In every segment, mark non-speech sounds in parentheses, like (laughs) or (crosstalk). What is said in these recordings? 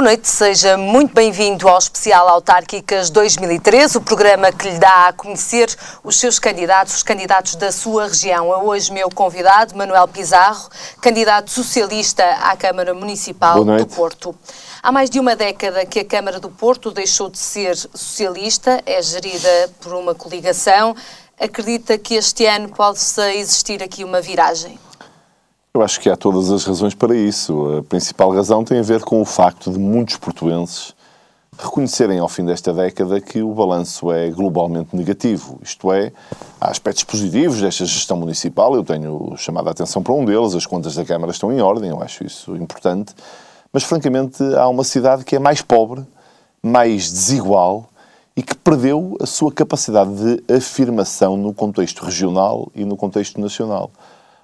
Boa noite, seja muito bem-vindo ao especial Autárquicas 2013, o programa que lhe dá a conhecer os seus candidatos, os candidatos da sua região. É hoje meu convidado, Manuel Pizarro, candidato socialista à Câmara Municipal do Porto. Há mais de uma década que a Câmara do Porto deixou de ser socialista, é gerida por uma coligação. Acredita que este ano pode existir aqui uma viragem? Eu acho que há todas as razões para isso. A principal razão tem a ver com o facto de muitos portuenses reconhecerem ao fim desta década que o balanço é globalmente negativo. Isto é, há aspectos positivos desta gestão municipal, eu tenho chamado a atenção para um deles, as contas da Câmara estão em ordem, eu acho isso importante, mas francamente há uma cidade que é mais pobre, mais desigual e que perdeu a sua capacidade de afirmação no contexto regional e no contexto nacional.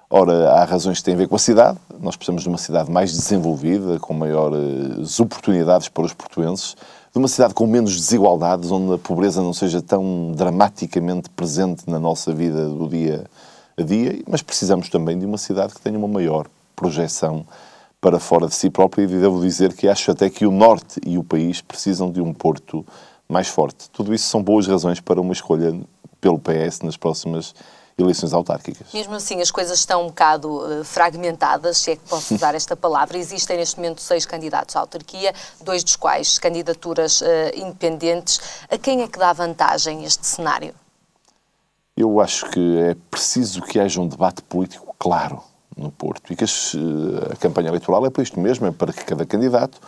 Ora, há razões que têm a ver com a cidade. Nós precisamos de uma cidade mais desenvolvida, com maiores oportunidades para os portuenses, de uma cidade com menos desigualdades, onde a pobreza não seja tão dramaticamente presente na nossa vida do dia a dia, mas precisamos também de uma cidade que tenha uma maior projeção para fora de si própria e devo dizer que acho até que o Norte e o país precisam de um porto mais forte. Tudo isso são boas razões para uma escolha pelo PS nas próximas eleições autárquicas. Mesmo assim, as coisas estão um bocado uh, fragmentadas, se é que posso (laughs) usar esta palavra. Existem neste momento seis candidatos à autarquia, dois dos quais candidaturas uh, independentes. A quem é que dá vantagem este cenário? Eu acho que é preciso que haja um debate político claro no Porto e que a, eh, a campanha eleitoral é para isto mesmo, é para que cada candidato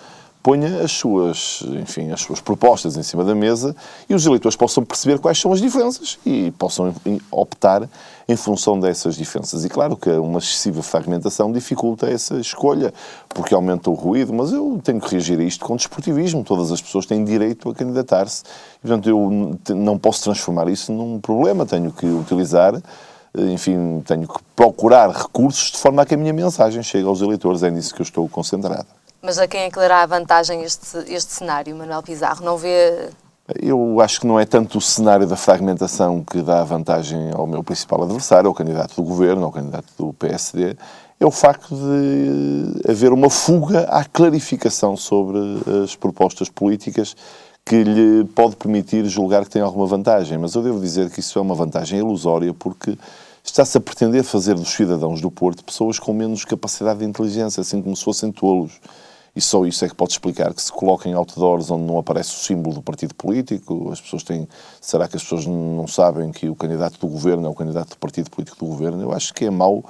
ponha as suas, enfim, as suas propostas em cima da mesa e os eleitores possam perceber quais são as diferenças e possam optar em função dessas diferenças. E claro que uma excessiva fragmentação dificulta essa escolha, porque aumenta o ruído, mas eu tenho que reagir a isto com desportivismo. Todas as pessoas têm direito a candidatar-se. Portanto, eu não posso transformar isso num problema. Tenho que utilizar eh, enfim, tenho que procurar recursos de forma a que a minha mensagem chegue aos eleitores. É nisso que eu estou concentrado. Mas a quem é que dará a vantagem este, este cenário, Manuel Pizarro? Não vê eu acho que não é tanto o cenário da fragmentação que dá vantagem ao meu principal adversário, ao candidato do governo, ao candidato do PSD, é o facto de eh, haver uma fuga à clarificação sobre as propostas políticas que lhe pode permitir julgar que tem alguma vantagem. Mas eu devo dizer que isso é uma vantagem ilusória porque está-se a pretender fazer dos cidadãos do Porto pessoas com menos capacidade de inteligência, assim como se fossem tolos e só isso é que pode explicar que se coloquem outdoors onde não aparece o símbolo do partido político, as pessoas têm, será que as pessoas não sabem que o candidato do governo é o candidato do partido político do governo? Eu acho que é mau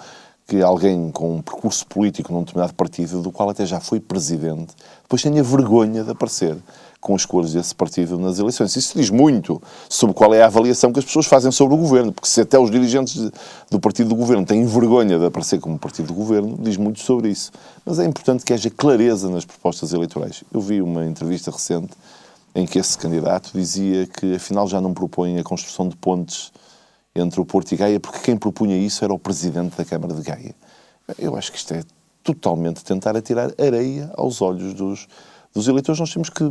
que alguém com um percurso político num determinado partido, do qual até já foi presidente, depois tenha vergonha de aparecer com as cores desse partido nas eleições. Isso diz muito sobre qual é a avaliação que as pessoas fazem sobre o governo, porque se até os dirigentes do partido do governo têm vergonha de aparecer como partido do governo, diz muito sobre isso. Mas é importante que haja clareza nas propostas eleitorais. Eu vi uma entrevista recente em que esse candidato dizia que afinal já não propõe a construção de pontes entre o Porto e Gaia, porque quem propunha isso era o presidente da Câmara de Gaia. Eu acho que isto é totalmente tentar atirar areia aos olhos dos, dos eleitores. Nós temos que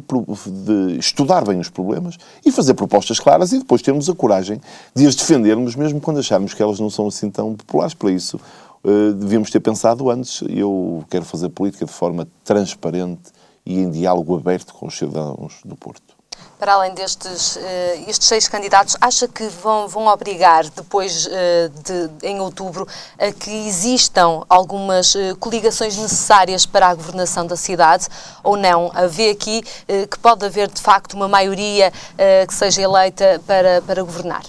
estudar bem os problemas e fazer propostas claras e depois termos a coragem de as defendermos, mesmo quando acharmos que elas não são assim tão populares. Para isso, eh, devíamos ter pensado antes. Eu quero fazer política de forma transparente e em diálogo aberto com os cidadãos do Porto para além destes uh, estes seis candidatos, acha que vão, vão obrigar depois, uh, de, em outubro, a que existam algumas uh, coligações necessárias para a governação da cidade ou não? A ver aqui que pode haver, de facto, uma maioria que seja eleita para, para governar?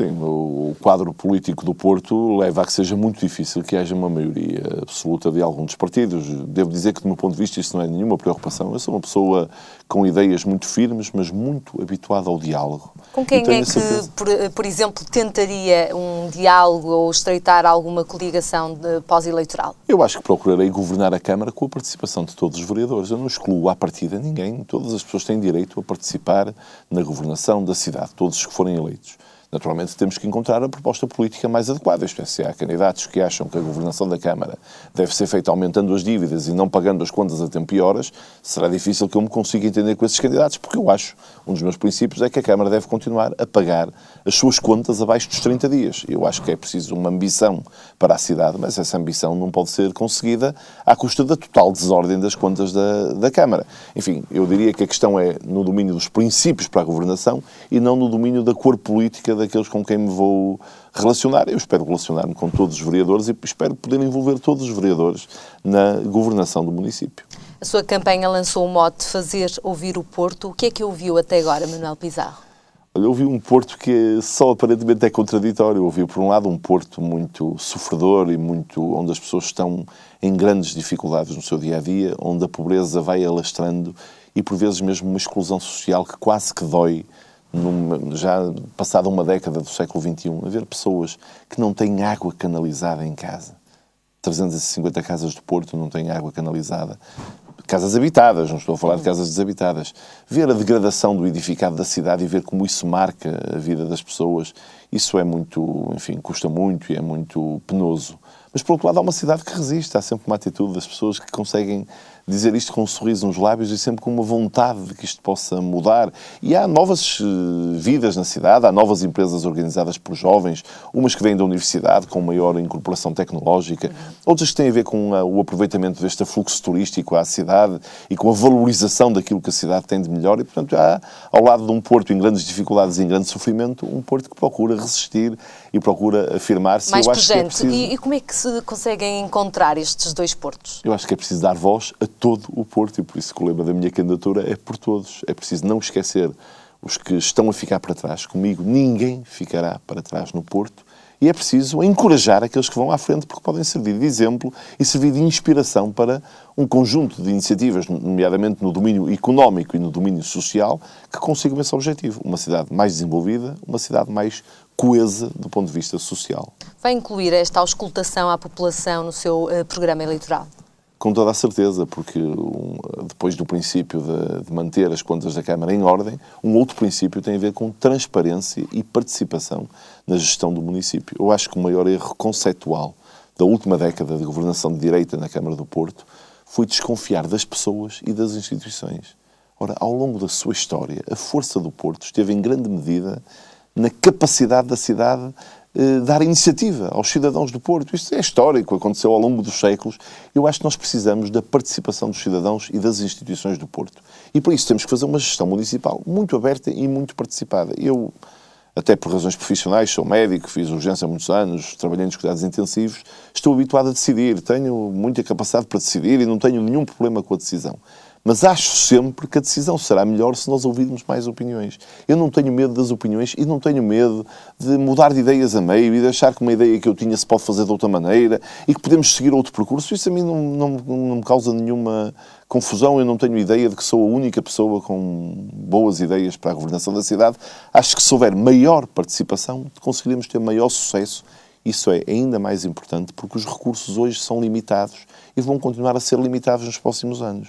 Sim, o quadro político do Porto leva a que seja muito difícil que haja uma maioria absoluta de algum dos partidos. Devo dizer que, do meu ponto de vista, isso não é nenhuma preocupação. Eu sou uma pessoa com ideias muito firmes, mas muito habituada ao diálogo. Com quem é que, por, por, exemplo, tentaria um diálogo ou estreitar alguma coligação pós-eleitoral? Eu acho que procurarei governar a Câmara com a participação de todos os vereadores. Eu não excluo à partida ninguém. Todas as pessoas têm direito a participar na governação da cidade, todos os que forem eleitos. Naturalmente temos que encontrar a proposta política mais adequada, isto é, se há candidatos que acham que a governação da Câmara deve ser feita aumentando as dívidas e não pagando as contas a tempo e horas, será difícil que eu me consiga entender com esses candidatos, porque eu acho, um dos meus princípios é que a Câmara deve continuar a pagar as suas contas abaixo dos 30 dias. Eu acho que é preciso uma ambição para a cidade, mas essa ambição não pode ser conseguida à custa da total desordem das contas da, da Câmara. Enfim, eu diria que a questão é no domínio dos princípios para a governação e não no domínio da cor política daqueles com quem me vou relacionar. Eu espero relacionar-me com todos os vereadores e espero poder envolver todos os vereadores na governação do município. A sua campanha lançou o mote Fazer Ouvir o Porto. O que é que ouviu até agora, Manuel Pizarro? Olha, ouvi um Porto que só aparentemente é contraditório. Ouvi, por um lado, um Porto muito sofredor e muito onde as pessoas estão em grandes dificuldades no seu dia a dia, onde a pobreza vai alastrando e por vezes mesmo uma exclusão social que quase que dói num, já passada uma década do século XXI, haver pessoas que não têm água canalizada em casa. 350 casas do Porto não têm água canalizada. Casas habitadas, não estou a falar de casas desabitadas. Ver a degradação do edificado da cidade e ver como isso marca a vida das pessoas, isso é muito, enfim, custa muito e é muito penoso. Mas, por outro lado, há uma cidade que resiste, há sempre uma atitude das pessoas que conseguem dizer isto com um sorriso nos lábios e sempre com uma vontade de que isto possa mudar. E há novas eh, vidas na cidade, há novas empresas organizadas por jovens, umas que vêm da universidade com maior incorporação tecnológica, outras que têm a ver com ah, o aproveitamento deste fluxo turístico à cidade e com a valorização daquilo que a cidade tem de melhor. E, portanto, há, ao lado de um Porto em grandes dificuldades e em grande sofrimento, um Porto que procura resistir e procura afirmar-se. Mais Eu pujante. É preciso... e, e como é que se conseguem encontrar estes dois Portos? Eu acho que é preciso dar voz a todo o Porto e por isso que o lema da minha candidatura é por todos. É preciso não esquecer os que estão a ficar para trás. Comigo ninguém ficará para trás no Porto e é preciso encorajar aqueles que vão à frente porque podem servir de exemplo e servir de inspiração para um conjunto de iniciativas, nomeadamente no domínio económico e no domínio social, que consigam esse objetivo. Uma cidade mais desenvolvida, uma cidade mais coesa do ponto de vista social. Vai incluir esta auscultação à população no seu eh, programa eleitoral? Com toda a certeza, porque um, depois do princípio de, de, manter as contas da Câmara em ordem, um outro princípio tem a ver com transparência e participação na gestão do município. Eu acho que o maior erro conceptual da última década de governação de direita na Câmara do Porto foi desconfiar das pessoas e das instituições. Ora, ao longo da sua história, a força do Porto esteve em grande medida na capacidade da cidade eh, dar iniciativa aos cidadãos do Porto. Isto é histórico, aconteceu ao longo dos séculos. Eu acho que nós precisamos da participação dos cidadãos e das instituições do Porto. E para isso temos que fazer uma gestão municipal muito aberta e muito participada. Eu, até por razões profissionais, sou médico, fiz urgência há muitos anos, trabalhei nos cuidados intensivos, estou habituado a decidir, tenho muita capacidade para decidir e não tenho nenhum problema com a decisão. Mas acho sempre que a decisão será melhor se nós ouvirmos mais opiniões. Eu não tenho medo das opiniões e não tenho medo de mudar de ideias a meio e de achar que uma ideia que eu tinha se pode fazer de outra maneira e que podemos seguir outro percurso. Isso a mim não, não, não me causa nenhuma confusão. Eu não tenho ideia de que sou a única pessoa com boas ideias para a governação da cidade. Acho que se houver maior participação, conseguiremos ter maior sucesso isso é ainda mais importante porque os recursos hoje são limitados e vão continuar a ser limitados nos próximos anos.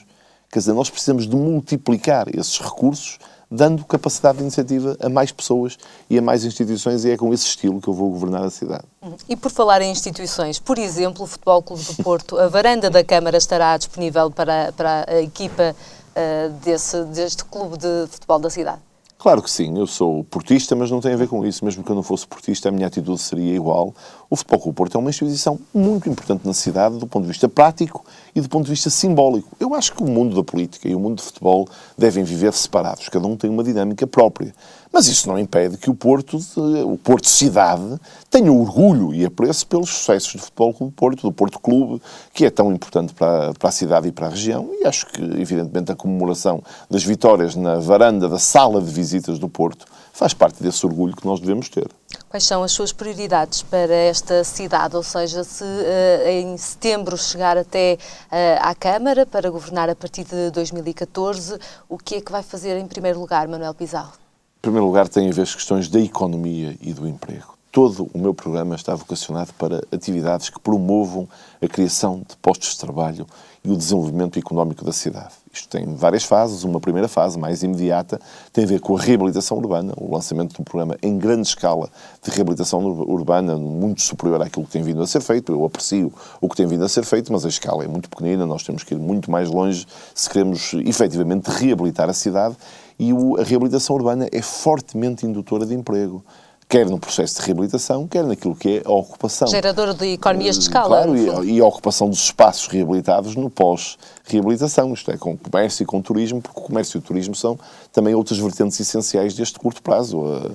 Quer dizer, nós precisamos de multiplicar esses recursos, dando capacidade de iniciativa a mais pessoas e a mais instituições, e é com esse estilo que eu vou governar a cidade. E por falar em instituições, por exemplo, o Futebol Clube do Porto, a varanda da Câmara estará disponível para, para a equipa uh, desse, deste clube de futebol da cidade? Claro que sim, eu sou portista, mas não tem a ver com isso. Mesmo que eu não fosse portista, a minha atitude seria igual. O Futebol Clube Porto é uma instituição muito importante na cidade do ponto de vista prático e do ponto de vista simbólico. Eu acho que o mundo da política e o mundo do futebol devem viver separados. Cada um tem uma dinâmica própria. Mas isso não impede que o Porto, de, o Porto cidade, tenha orgulho e apreço pelos sucessos do Futebol do Porto, do Porto Clube, que é tão importante para, para a cidade e para a região. E acho que, evidentemente, a comemoração das vitórias na varanda da sala de visitas do Porto faz parte desse orgulho que nós devemos ter. Quais são as suas prioridades para esta cidade? Ou seja, se uh, em setembro chegar até uh, à Câmara para governar a partir de 2014, o que é que vai fazer em primeiro lugar, Manuel Pizarro? Em primeiro lugar, tem a ver as questões da economia e do emprego. Todo o meu programa está vocacionado para atividades que promovam a criação de postos de trabalho e o desenvolvimento económico da cidade. Isto tem várias fases. Uma primeira fase, mais imediata, tem a ver com a reabilitação urbana, o lançamento de um programa em grande escala de reabilitação urbana, muito superior àquilo que tem vindo a ser feito. Eu aprecio o que tem vindo a ser feito, mas a escala é muito pequenina, nós temos que ir muito mais longe se queremos efetivamente reabilitar a cidade. E a reabilitação urbana é fortemente indutora de emprego quer no processo de reabilitação, quer naquilo que é a ocupação. Gerador de economias de eh, escala. Claro, e, e a ocupação dos espaços reabilitados no pós-reabilitação, isto é, com comércio e com turismo, porque o comércio e o turismo são também outras vertentes essenciais deste curto prazo. A,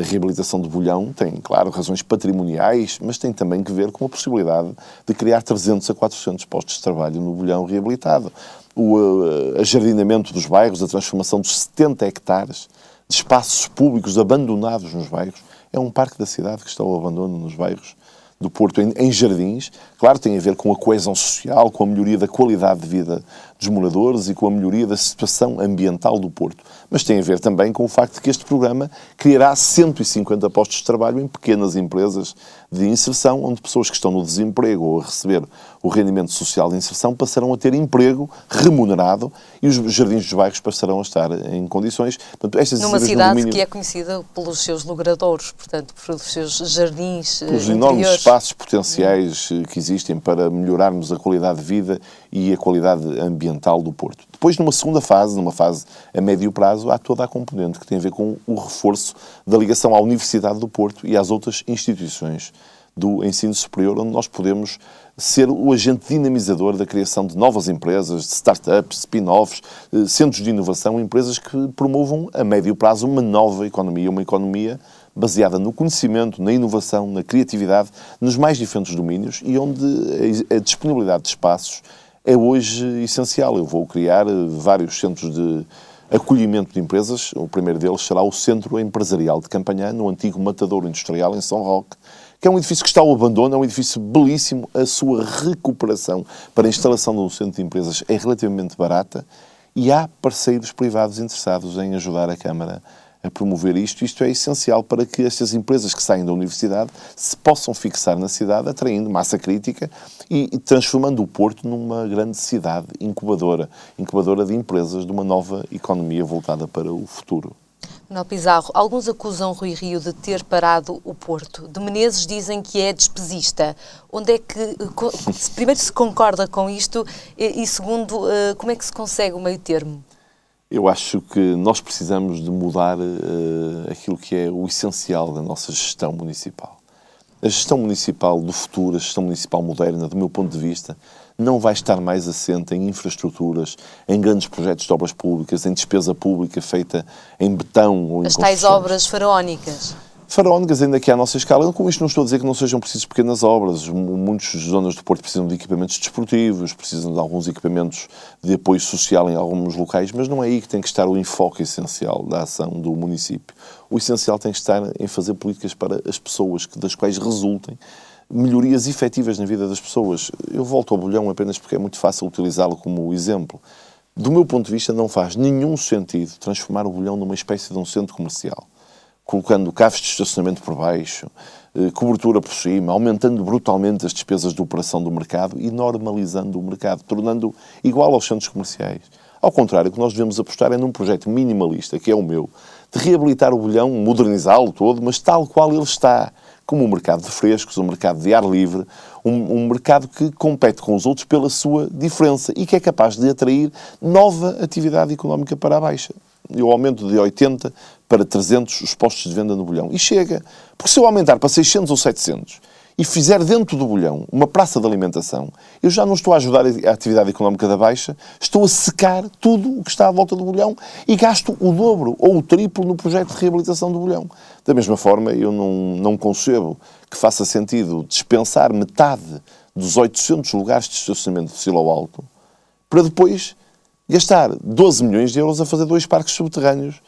a reabilitação de Bolhão tem, claro, razões patrimoniais, mas tem também que ver com a possibilidade de criar 300 a 400 postos de trabalho no Bolhão reabilitado. O uh, ajardinamento dos bairros, a transformação de 70 hectares de espaços públicos abandonados nos bairros é um parque da cidade que está ao abandono nos bairros do Porto, em, em jardins. Claro, tem a ver com a coesão social, com a melhoria da qualidade de vida dos moradores e com a melhoria da situação ambiental do Porto. Mas tem a ver também com o facto de que este programa criará 150 postos de trabalho em pequenas empresas de inserção, onde pessoas que estão no desemprego ou a receber o rendimento social de inserção passarão a ter emprego remunerado e os jardins dos bairros passarão a estar em condições. Portanto, estas Numa cidade domínio... que é conhecida pelos seus logradores, portanto, pelos seus jardins. Eh, pelos interiores. enormes espaços potenciais eh, que existem para melhorarmos a qualidade de vida e a qualidade ambiental ambiental do Porto. Depois, numa segunda fase, numa fase a médio prazo, há toda a componente que tem a ver com o reforço da ligação à Universidade do Porto e às outras instituições do ensino superior, onde nós podemos ser o agente dinamizador da criação de novas empresas, de startups, spin-offs, eh, centros de inovação, empresas que promovam a médio prazo uma nova economia, uma economia baseada no conhecimento, na inovação, na criatividade, nos mais diferentes domínios e onde a disponibilidade de espaços é hoje essencial. Eu vou criar eh, vários centros de acolhimento de empresas. O primeiro deles será o Centro Empresarial de Campanhã, no antigo Matador Industrial, em São Roque, que é um edifício que está ao abandono, é um edifício belíssimo. A sua recuperação para a instalação de um centro de empresas é relativamente barata e há parceiros privados interessados em ajudar a Câmara a promover isto. Isto é essencial para que estas empresas que saem da universidade se possam fixar na cidade, atraindo massa crítica e, transformando o Porto numa grande cidade incubadora, incubadora de empresas de uma nova economia voltada para o futuro. Manuel Pizarro, alguns acusam Rui Rio de ter parado o Porto. De Menezes dizem que é despesista. Onde é que, (laughs) primeiro, se concorda com isto e, segundo, eh, como é que se consegue o meio termo? Eu acho que nós precisamos de mudar uh, aquilo que é o essencial da nossa gestão municipal. A gestão municipal do futuro, a gestão municipal moderna, do meu ponto de vista, não vai estar mais assente em infraestruturas, em grandes projetos de obras públicas, em despesa pública feita em betão ou em em As tais obras faraónicas. Faraón, ainda que à nossa escala, com isto não estou a dizer que não sejam precisas pequenas obras. Muitas zonas do Porto precisam de equipamentos desportivos, precisam de alguns equipamentos de apoio social em alguns locais, mas não é aí que tem que estar o enfoque essencial da ação do município. O essencial tem que estar em fazer políticas para as pessoas, das quais resultem melhorias efetivas na vida das pessoas. Eu volto ao bolhão apenas porque é muito fácil utilizá-lo como exemplo. Do meu ponto de vista, não faz nenhum sentido transformar o bolhão numa espécie de um centro comercial colocando cafés de estacionamento por baixo, eh, cobertura por cima, aumentando brutalmente as despesas de operação do mercado e normalizando o mercado, tornando-o igual aos centros comerciais. Ao contrário, o que nós devemos apostar é num projeto minimalista, que é o meu, de reabilitar o bolhão, modernizá-lo todo, mas tal qual ele está, como um mercado de frescos, um mercado de ar livre, um, um, mercado que compete com os outros pela sua diferença e que é capaz de atrair nova atividade económica para a baixa e eu aumento de 80 para 300 os postos de venda no bolhão. E chega. Porque se eu aumentar para 600 ou 700 e fizer dentro do bolhão uma praça de alimentação, eu já não estou a ajudar a atividade económica da Baixa, estou a secar tudo o que está à volta do bolhão e gasto o dobro ou o triplo no projeto de reabilitação do bolhão. Da mesma forma, eu não, não concebo que faça sentido dispensar metade dos 800 lugares de estacionamento de Silo Alto para depois gastar 12 milhões de euros a fazer dois parques subterrâneos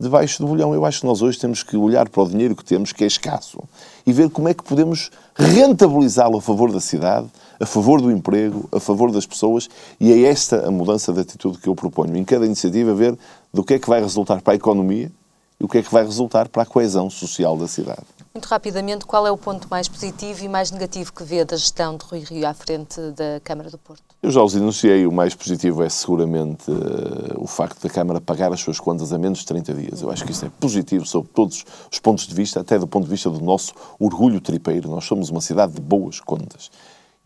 debaixo do bolhão. Eu acho que nós hoje temos que olhar para o dinheiro que temos, que é escasso, e ver como é que podemos rentabilizá-lo a favor da cidade, a favor do emprego, a favor das pessoas, e é esta a mudança de atitude que eu proponho. Em cada iniciativa, ver do que é que vai resultar para a economia, e o que é que vai resultar para a coesão social da cidade. Muito rapidamente, qual é o ponto mais positivo e mais negativo que vê da gestão de Rui Rio à frente da Câmara do Porto? Eu já os enunciei. O mais positivo é seguramente uh, o facto da Câmara pagar as suas contas a menos de 30 dias. Eu acho que isso é positivo sob todos os pontos de vista, até do ponto de vista do nosso orgulho tripeiro. Nós somos uma cidade de boas contas.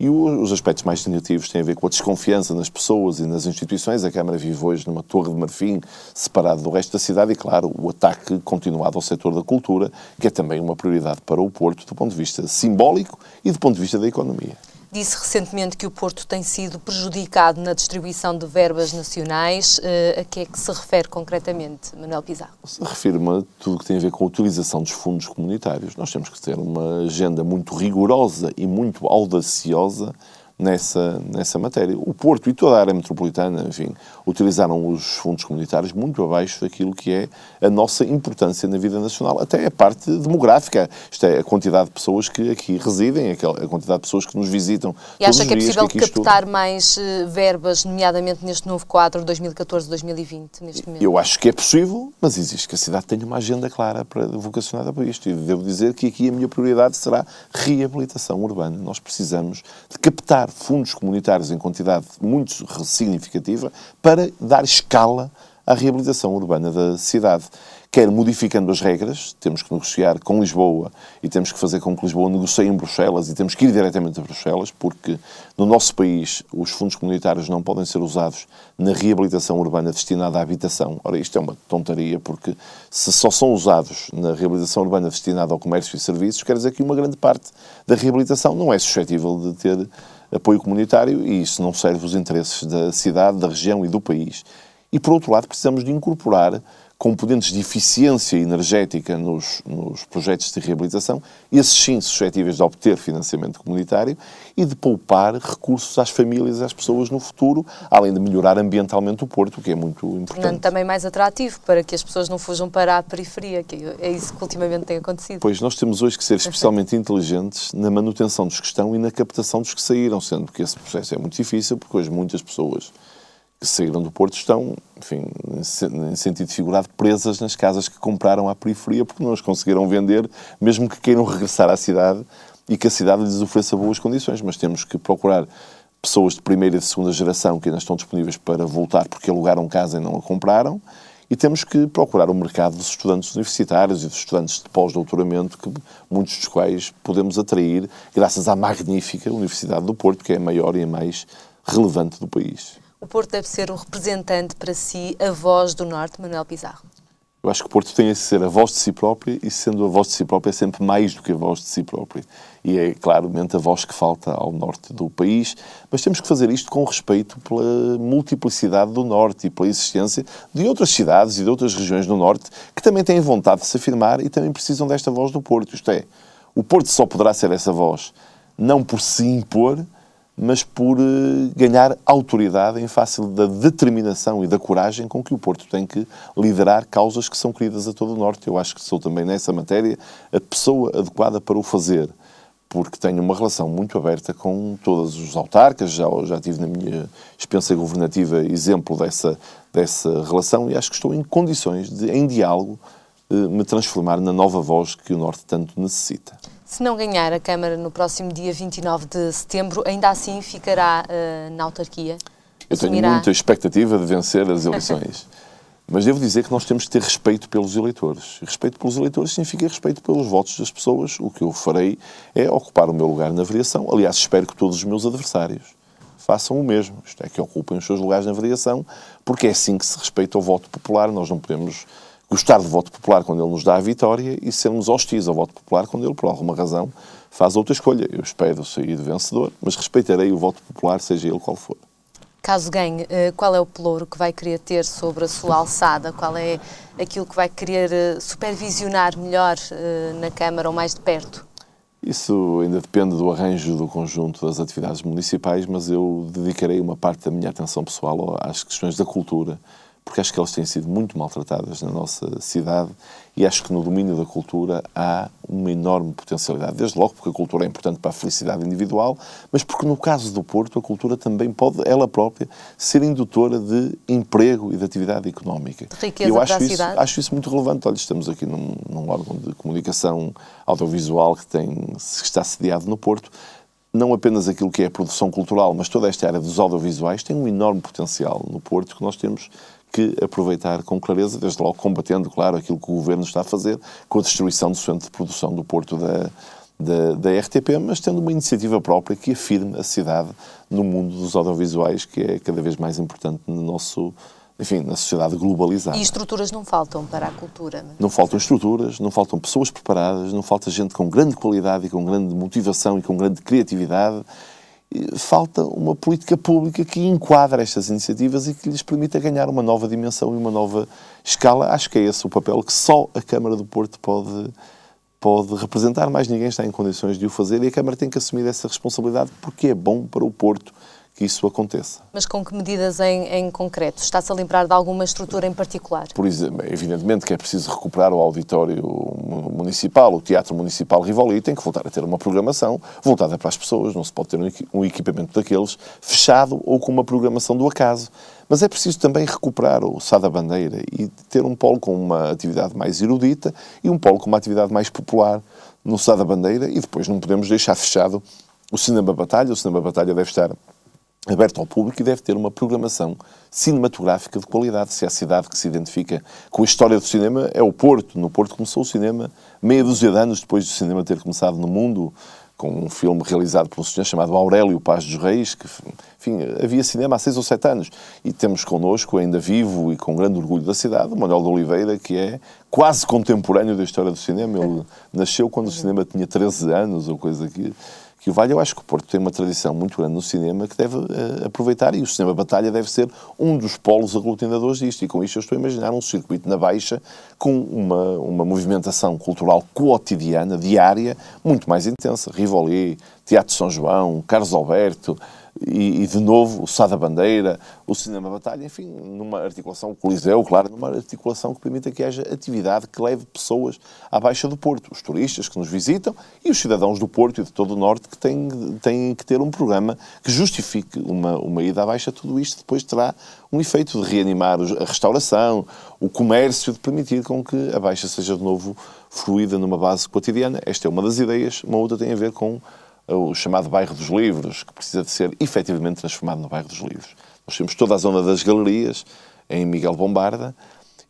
E os aspectos mais negativos têm a ver com a desconfiança nas pessoas e nas instituições. A Câmara vive hoje numa torre de marfim, separada do resto da cidade, e, claro, o ataque continuado ao setor da cultura, que é também uma prioridade para o Porto, do ponto de vista simbólico e do ponto de vista da economia. Disse recentemente que o Porto tem sido prejudicado na distribuição de verbas nacionais. Eh, a que é que se refere concretamente, Manuel Pizarro? Se refirma a tudo que tem a ver com a utilização dos fundos comunitários. Nós temos que ter uma agenda muito rigorosa e muito audaciosa nessa, nessa matéria. O Porto e toda a área metropolitana, enfim, utilizaram os fundos comunitários muito abaixo daquilo que é a nossa importância na vida nacional, até a parte demográfica, isto é, a quantidade de pessoas que aqui residem, a quantidade de pessoas que nos visitam. E acha que é possível que captar estou... mais eh, verbas, nomeadamente neste novo quadro 2014-2020, neste momento? Eu acho que é possível, mas existe que a cidade tenha uma agenda clara para, vocacionada para isto, e devo dizer que aqui a minha prioridade será reabilitação urbana. Nós precisamos de captar fundos comunitários em quantidade muito significativa para dar escala à reabilitação urbana da cidade. Quer modificando as regras, temos que negociar com Lisboa e temos que fazer com que Lisboa negocie em Bruxelas e temos que ir diretamente a Bruxelas, porque no nosso país os fundos comunitários não podem ser usados na reabilitação urbana destinada à habitação. Ora, isto é uma tontaria, porque se só são usados na reabilitação urbana destinada ao comércio e serviços, quer dizer que uma grande parte da reabilitação não é suscetível de ter apoio comunitário e isso não serve os interesses da cidade, da região e do país. E, por outro lado, precisamos de incorporar componentes de eficiência energética nos, nos projetos de reabilitação, esses sim suscetíveis de obter financiamento comunitário e de poupar recursos às famílias e às pessoas no futuro, além de melhorar ambientalmente o Porto, o que é muito importante. Tornando também mais atrativo para que as pessoas não fujam para a periferia, que é isso que ultimamente tem acontecido. Pois nós temos hoje que ser especialmente inteligentes na manutenção dos que estão e na captação dos que saíram, sendo que esse processo é muito difícil, porque hoje muitas pessoas que saíram do Porto estão, enfim, em sentido figurado, presas nas casas que compraram à periferia porque não as conseguiram vender, mesmo que queiram regressar à cidade e que a cidade lhes ofereça boas condições. Mas temos que procurar pessoas de primeira e de segunda geração que ainda estão disponíveis para voltar porque alugaram casa e não a compraram. E temos que procurar o mercado dos estudantes universitários e dos estudantes de pós-doutoramento, que muitos dos quais podemos atrair graças à magnífica Universidade do Porto, que é a maior e a mais relevante do país o Porto deve ser o representante para si, a voz do Norte, Manuel Pizarro? Eu acho que o Porto tem a ser a voz de si próprio e, sendo a voz de si próprio, é sempre mais do que a voz de si próprio. E é claramente a voz que falta ao norte do país. Mas temos que fazer isto com respeito pela multiplicidade do norte e pela existência de outras cidades e de outras regiões do norte que também têm vontade de se afirmar e também precisam desta voz do Porto. Isto é, o Porto só poderá ser essa voz não por se impor, mas por eh, ganhar autoridade em face da determinação e da coragem com que o Porto tem que liderar causas que são queridas a todo o Norte. Eu acho que sou também nessa matéria a pessoa adequada para o fazer, porque tenho uma relação muito aberta com todos os autarcas, já, já tive na minha experiência governativa exemplo dessa, dessa relação e acho que estou em condições de, em diálogo, eh, me transformar na nova voz que o Norte tanto necessita. Se não ganhar a Câmara no próximo dia 29 de setembro, ainda assim ficará uh, na autarquia? Eu Assumirá... tenho muita expectativa de vencer as eleições. (laughs) Mas devo dizer que nós temos que ter respeito pelos eleitores. Respeito pelos eleitores significa respeito pelos votos das pessoas. O que eu farei é ocupar o meu lugar na variação. Aliás, espero que todos os meus adversários façam o mesmo. Isto é, que ocupem os seus lugares na variação, porque é assim que se respeita o voto popular. Nós não podemos gostar do voto popular quando ele nos dá a vitória e sermos hostis ao voto popular quando ele, por alguma razão, faz outra escolha. Eu espero sair vencedor, mas respeitarei o voto popular, seja ele qual for. Caso ganhe, eh, qual é o pelouro que vai querer ter sobre a sua alçada? Qual é aquilo que vai querer eh, supervisionar melhor eh, na Câmara ou mais de perto? Isso ainda depende do arranjo do conjunto das atividades municipais, mas eu dedicarei uma parte da minha atenção pessoal às questões da cultura, porque acho que elas têm sido muito maltratadas na nossa cidade e acho que no domínio da cultura há uma enorme potencialidade, desde logo porque a cultura é importante para a felicidade individual, mas porque no caso do Porto a cultura também pode, ela própria, ser indutora de emprego e de atividade económica. riqueza eu acho para isso, cidade. acho isso muito relevante. Olha, estamos aqui num, num órgão de comunicação audiovisual que, tem, que está sediado no Porto, não apenas aquilo que é a produção cultural, mas toda esta área dos audiovisuais tem um enorme potencial no Porto que nós temos que aproveitar com clareza, desde logo combatendo, claro, aquilo que o governo está a fazer com a destruição do centro de produção do Porto da, da, da, RTP, mas tendo uma iniciativa própria que afirme a cidade no mundo dos audiovisuais, que é cada vez mais importante no nosso. Enfim, na sociedade globalizada. E estruturas não faltam para a cultura? Não, é? não faltam estruturas, não faltam pessoas preparadas, não falta gente com grande qualidade e com grande motivação e com grande criatividade falta uma política pública que enquadra estas iniciativas e que lhes permita ganhar uma nova dimensão e uma nova escala. Acho que é esse o papel que só a Câmara do Porto pode, pode representar. Mais ninguém está em condições de o fazer e a Câmara tem que assumir essa responsabilidade porque é bom para o Porto que isso aconteça. Mas com que medidas em, em concreto? Está-se a lembrar de alguma estrutura em particular? Por exemplo, evidentemente que é preciso recuperar o auditório municipal, o Teatro Municipal Rivoli, tem que voltar a ter uma programação voltada para as pessoas, não se pode ter um equipamento daqueles fechado ou com uma programação do acaso. Mas é preciso também recuperar o Sá da Bandeira e ter um polo com uma atividade mais erudita e um polo com uma atividade mais popular no Sá da Bandeira e depois não podemos deixar fechado o Cinema Batalha. O Cinema Batalha deve estar aberto ao público e deve ter uma programação cinematográfica de qualidade. Se é a cidade que se identifica com a história do cinema, é o Porto. No Porto começou o cinema meia dúzia de anos depois do cinema ter começado no mundo, com um filme realizado por um senhor chamado Aurélio Paz dos Reis, que, enfim, havia cinema há seis ou sete anos. E temos connosco, ainda vivo e com grande orgulho da cidade, o Manuel de Oliveira, que é quase contemporâneo da história do cinema. Ele nasceu quando o cinema tinha 13 anos ou coisa que que o vale. Eu acho que o Porto tem uma tradição muito grande no cinema que deve uh, aproveitar e o cinema Batalha deve ser um dos polos aglutinadores disto. E com isto eu estou a imaginar um circuito na Baixa com uma, uma movimentação cultural cotidiana, diária, muito mais intensa. Rivoli, Teatro São João, Carlos Alberto e, e, de novo o Sá da Bandeira, o Cinema Batalha, enfim, numa articulação, o Coliseu, claro, numa articulação que permita que haja atividade que leve pessoas à Baixa do Porto, os turistas que nos visitam e os cidadãos do Porto e de todo o Norte que têm, têm que ter um programa que justifique uma, uma ida à Baixa. Tudo isto depois terá um efeito de reanimar a restauração, o comércio, de permitir com que a Baixa seja de novo fluída numa base cotidiana. Esta é uma das ideias, uma outra tem a ver com o chamado bairro dos livros, que precisa de ser efetivamente transformado no bairro dos livros. Nós temos toda a zona das galerias, em Miguel Bombarda,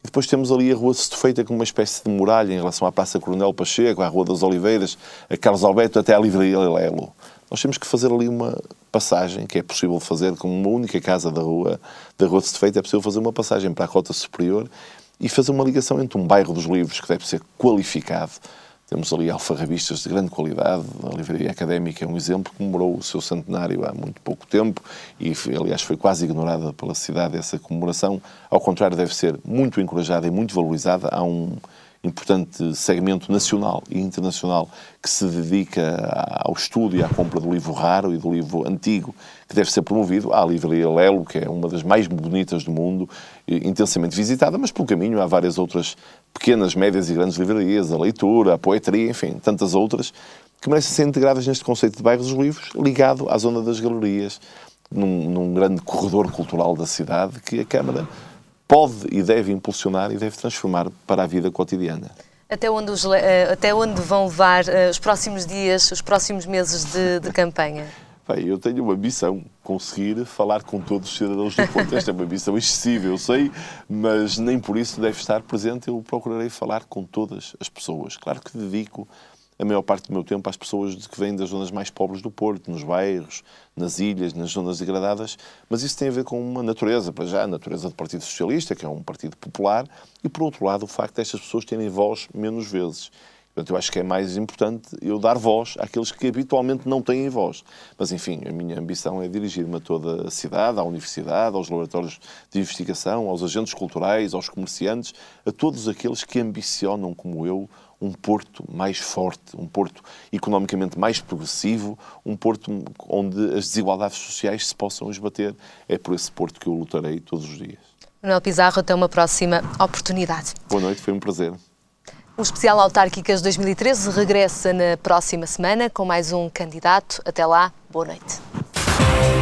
e depois temos ali a Rua Feita com uma espécie de muralha em relação à Praça Coronel Pacheco, à Rua das Oliveiras, a Carlos Alberto, até à Livraria Lelo. Nós temos que fazer ali uma passagem, que é possível fazer com uma única casa da rua, da Rua Feita, é possível fazer uma passagem para a cota superior e fazer uma ligação entre um bairro dos livros, que deve ser qualificado, temos ali alfarrabistas de grande qualidade. A Livraria Académica é um exemplo que comemorou o seu centenário há muito pouco tempo e, aliás, foi quase ignorada pela cidade essa comemoração. Ao contrário, deve ser muito encorajada e muito valorizada. Há um, importante segmento nacional e internacional que se dedica ao estudo e à compra do livro raro e do livro antigo, que deve ser promovido. Há a Livraria Lelo, que é uma das mais bonitas do mundo, intensamente visitada, mas pelo caminho há várias outras pequenas, médias e grandes livrarias, a leitura, a poetria, enfim, tantas outras, que merecem ser integradas neste conceito de bairro dos livros, ligado à zona das galerias, num, num grande corredor cultural da cidade que a Câmara pode e deve impulsionar e deve transformar para a vida cotidiana. Até onde, os, eh, até onde vão levar eh, os próximos dias, os próximos meses de, de campanha? Bem, eu tenho uma missão, conseguir falar com todos os cidadãos do Porto. Esta é uma missão excessiva, eu sei, mas nem por isso deve estar presente. Eu procurarei falar com todas as pessoas. Claro que dedico a maior parte do meu tempo às pessoas que vêm das zonas mais pobres do Porto, nos bairros, nas ilhas, nas zonas degradadas, mas isso tem a ver com uma natureza, para já, a natureza do Partido Socialista, que é um partido popular, e por outro lado o facto destas pessoas terem voz menos vezes. Portanto, eu acho que é mais importante eu dar voz àqueles que habitualmente não têm voz. Mas, enfim, a minha ambição é dirigir-me a toda a cidade, à universidade, aos laboratórios de investigação, aos agentes culturais, aos comerciantes, a todos aqueles que ambicionam, como eu, um Porto mais forte, um Porto economicamente mais progressivo, um Porto onde as desigualdades sociais se possam esbater. É por esse Porto que eu lutarei todos os dias. Manuel Pizarro, até uma próxima oportunidade. Boa noite, foi um prazer. O especial Autárquicas 2013 regressa na próxima semana com mais um candidato. Até lá, boa noite.